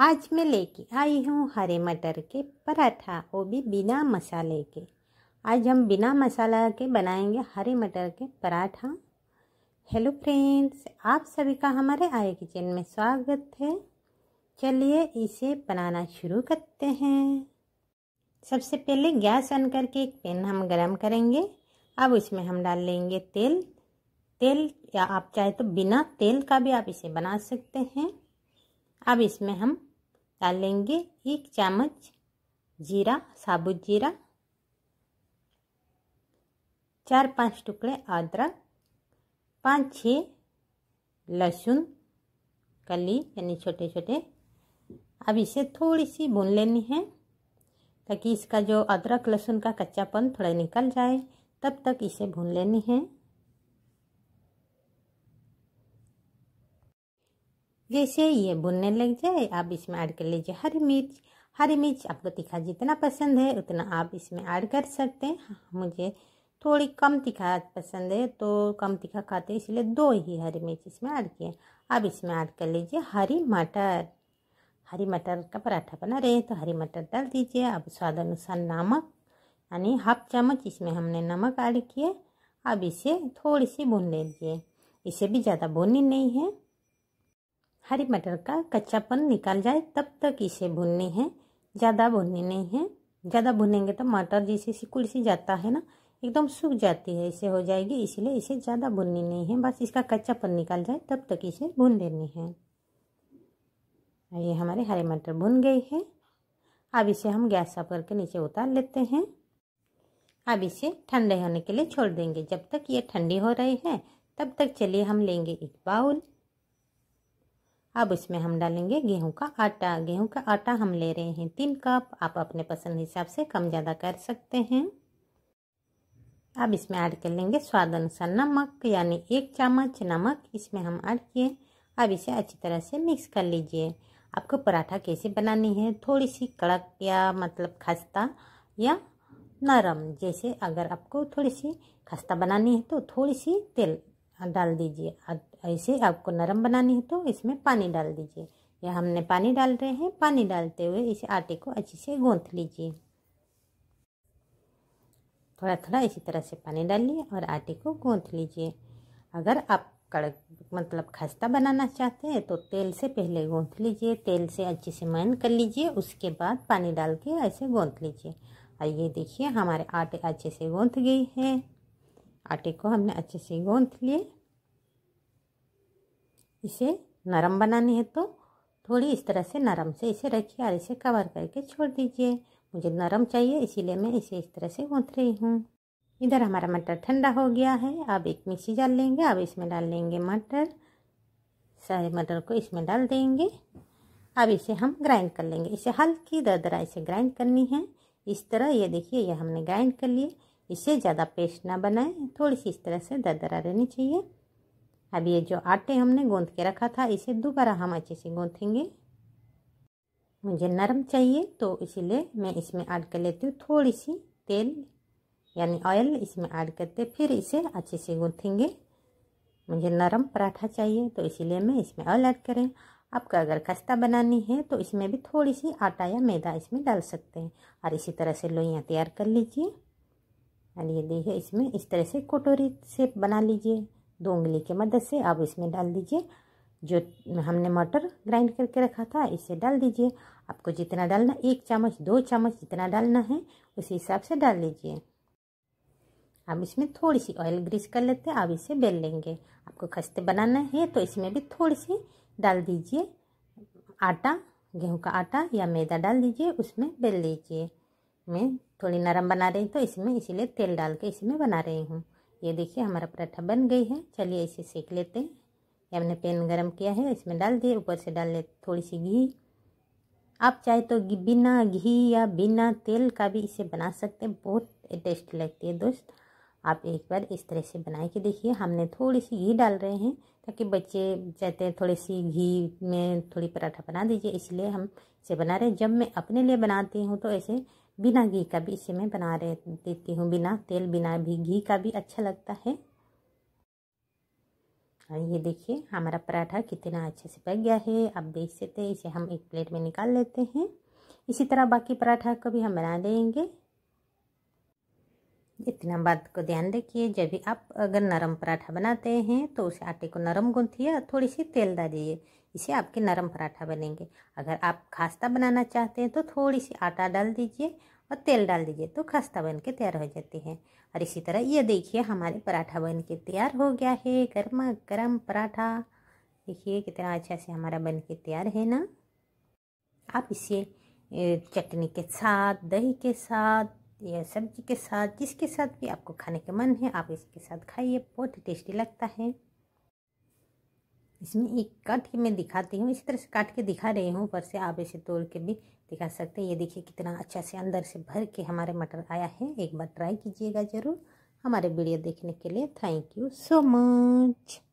आज मैं लेके आई हूँ हरे मटर के पराठा वो भी बिना मसाले के आज हम बिना मसाला के बनाएंगे हरे मटर के पराठा हेलो फ्रेंड्स आप सभी का हमारे आय किचन में स्वागत है चलिए इसे बनाना शुरू करते हैं सबसे पहले गैस ऑन करके एक पैन हम गरम करेंगे अब उसमें हम डाल लेंगे तेल तेल या आप चाहे तो बिना तेल का भी आप इसे बना सकते हैं अब इसमें हम डालेंगे एक चम्मच जीरा साबुत जीरा चार पांच टुकड़े अदरक पाँच छः लहसुन कली यानी छोटे छोटे अब इसे थोड़ी सी भून लेनी है ताकि इसका जो अदरक लहसुन का कच्चापन थोड़ा निकल जाए तब तक इसे भून लेनी है जैसे ये बुनने लग जाए आप इसमें ऐड कर लीजिए हरी मिर्च हरी मिर्च आपको तीखा जितना पसंद है उतना आप इसमें ऐड कर सकते हैं हाँ, मुझे थोड़ी कम तीखा पसंद है तो कम तीखा खाते हैं इसलिए दो ही हरी मिर्च इसमें ऐड किए अब इसमें ऐड कर लीजिए हरी मटर हरी मटर का पराठा बना रहे हैं तो हरी मटर डाल दीजिए अब स्वाद अनुसार नमक यानी हाफ चम्मच इसमें हमने नमक ऐड किए अब इसे थोड़ी सी भून लीजिए इसे भी ज़्यादा भूननी नहीं है हरी मटर का कच्चापन निकाल जाए तब तक इसे भूननी है ज़्यादा भुननी नहीं है ज़्यादा भूनेंगे तो मटर जैसे सिकुड़ सी जाता है ना एकदम सूख जाती है इसे हो जाएगी इसलिए इसे ज़्यादा भुननी नहीं है बस इसका कच्चापन निकाल जाए तब तक इसे भून देनी है ये हमारे हरे मटर भुन गई है अब इसे हम गैस साफ करके नीचे उतार लेते हैं अब इसे ठंडे होने के लिए छोड़ देंगे जब तक ये ठंडी हो रही है तब तक चलिए हम लेंगे एक बाउल अब इसमें हम डालेंगे गेहूं का आटा गेहूं का आटा हम ले रहे हैं तीन कप आप अपने पसंद हिसाब से कम ज़्यादा कर सकते हैं अब इसमें ऐड कर लेंगे स्वाद अनुसार नमक यानी एक चम्मच नमक इसमें हम ऐड किए अब इसे अच्छी तरह से मिक्स कर लीजिए आपको पराठा कैसे बनानी है थोड़ी सी कड़क या मतलब खस्ता या नरम जैसे अगर आपको थोड़ी सी खस्ता बनानी है तो थोड़ी सी तेल हाँ, डाल दीजिए ऐसे आपको नरम बनानी है तो इसमें पानी डाल दीजिए यह हमने पानी डाल रहे हैं पानी डालते हुए इसे आटे को अच्छे से गूंथ लीजिए थोड़ा थोड़ा इसी तरह से पानी डालिए और आटे को गूंथ लीजिए अगर आप कड़क मतलब खस्ता बनाना चाहते हैं तो तेल से पहले गूंथ लीजिए तेल से अच्छे से मैन कर लीजिए उसके बाद पानी डाल के ऐसे गूंथ लीजिए और ये देखिए हमारे आटे अच्छे से गूंथ गई है आटे को हमने अच्छे से गूंथ लिए इसे नरम बनानी है तो थोड़ी इस तरह से नरम से इसे रखिए और इसे कवर करके छोड़ दीजिए मुझे नरम चाहिए इसीलिए मैं इसे इस तरह से गूंथ रही हूँ इधर हमारा मटर ठंडा हो गया है अब एक मिक्सी डाल लेंगे अब इसमें डाल लेंगे मटर सारे मटर को इसमें डाल देंगे अब इसे हम ग्राइंड कर लेंगे इसे हल्की दर दरा इसे ग्राइंड करनी है इस तरह ये देखिए ये हमने ग्राइंड कर लिए इसे ज़्यादा पेस्ट ना बनाएं थोड़ी सी इस तरह से दरदरा रहनी चाहिए अब ये जो आटे हमने गूंथ के रखा था इसे दोबारा हम अच्छे से गूंथेंगे मुझे नरम चाहिए तो इसीलिए मैं इसमें ऐड कर लेती हूँ थोड़ी सी तेल यानी ऑयल इसमें ऐड करते फिर इसे अच्छे से गूंथेंगे मुझे नरम पराठा चाहिए तो इसीलिए मैं इसमें ऑयल ऐड करें आपका अगर खस्ता बनानी है तो इसमें भी थोड़ी सी आटा या मैदा इसमें डाल सकते हैं और इसी तरह से लोइयाँ तैयार कर लीजिए और ये देखिए इसमें इस तरह से कटोरी से बना लीजिए दो उंगली की मदद से आप इसमें डाल दीजिए जो हमने मटर ग्राइंड करके रखा था इसे डाल दीजिए आपको जितना डालना एक चम्मच दो चम्मच जितना डालना है उसी हिसाब से डाल लीजिए अब इसमें थोड़ी सी ऑयल ग्रीस कर लेते हैं अब इसे बेल लेंगे आपको खस्ते बनाना है तो इसमें भी थोड़ी सी डाल दीजिए आटा गेहूं का आटा या मैदा डाल दीजिए उसमें बेल लीजिए मैं थोड़ी नरम बना रही तो इसमें इसीलिए तेल डाल के इसमें बना रही हूँ ये देखिए हमारा पराठा बन गई है चलिए इसे सेक लेते हैं ये हमने पेन गरम किया है इसमें डाल दिए ऊपर से डाल ले थोड़ी सी घी आप चाहे तो बिना घी या बिना तेल का भी इसे बना सकते हैं बहुत टेस्ट लगती है दोस्त आप एक बार इस तरह से बना के देखिए हमने थोड़ी सी घी डाल रहे हैं ताकि बच्चे चाहते हैं थोड़ी सी घी में थोड़ी पराठा बना दीजिए इसलिए हम इसे बना रहे हैं जब मैं अपने लिए बनाती हूँ तो ऐसे बिना घी का भी इसे मैं बना रह देती हूँ बिना तेल बिना भी घी का भी अच्छा लगता है और ये देखिए हमारा पराठा कितना अच्छे से पक गया है आप देख सकते हैं इसे हम एक प्लेट में निकाल लेते हैं इसी तरह बाकी पराठा को भी हम बना देंगे इतना बात को ध्यान रखिए जब भी आप अगर नरम पराठा बनाते हैं तो उसे आटे को नरम गूंथिए और थोड़ी सी तेल डालिए इसे आपके नरम पराठा बनेंगे अगर आप खास्ता बनाना चाहते हैं तो थोड़ी सी आटा डाल दीजिए और तेल डाल दीजिए तो खास्ता बन के तैयार हो जाती है और इसी तरह ये देखिए हमारे पराठा बन के तैयार हो गया है गर्मा गर्म पराठा देखिए कितना अच्छा से हमारा बन के तैयार है ना आप इसे चटनी के साथ दही के साथ या सब्जी के साथ जिसके साथ भी आपको खाने का मन है आप इसके साथ खाइए बहुत टेस्टी लगता है इसमें एक कट मैं दिखाती हूँ इसी तरह से काट के दिखा रही हूँ ऊपर से आप इसे तोड़ के भी दिखा सकते हैं ये देखिए कितना अच्छा से अंदर से भर के हमारे मटर आया है एक बार ट्राई कीजिएगा ज़रूर हमारे वीडियो देखने के लिए थैंक यू सो मच